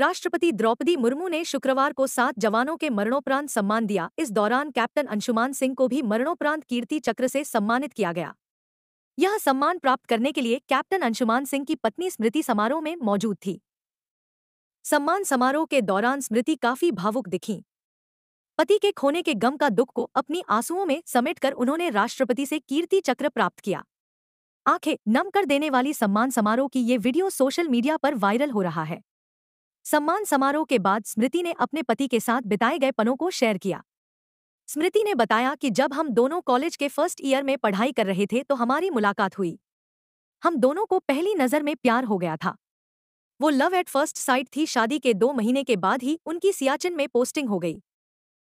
राष्ट्रपति द्रौपदी मुर्मू ने शुक्रवार को सात जवानों के मरणोपरांत सम्मान दिया इस दौरान कैप्टन अंशुमान सिंह को भी मरणोपरांत कीर्ति चक्र से सम्मानित किया गया यह सम्मान प्राप्त करने के लिए कैप्टन अंशुमान सिंह की पत्नी स्मृति समारोह में मौजूद थी सम्मान समारोह के दौरान स्मृति काफी भावुक दिखी पति के खोने के गम का दुख को अपनी आंसुओं में समेटकर उन्होंने राष्ट्रपति से कीर्ति चक्र प्राप्त किया आंखें नम कर देने वाली सम्मान समारोह की ये वीडियो सोशल मीडिया पर वायरल हो रहा है सम्मान समारोह के बाद स्मृति ने अपने पति के साथ बिताए गए पनों को शेयर किया स्मृति ने बताया कि जब हम दोनों कॉलेज के फर्स्ट ईयर में पढ़ाई कर रहे थे तो हमारी मुलाकात हुई हम दोनों को पहली नज़र में प्यार हो गया था वो लव एट फर्स्ट साइट थी शादी के दो महीने के बाद ही उनकी सियाचिन में पोस्टिंग हो गई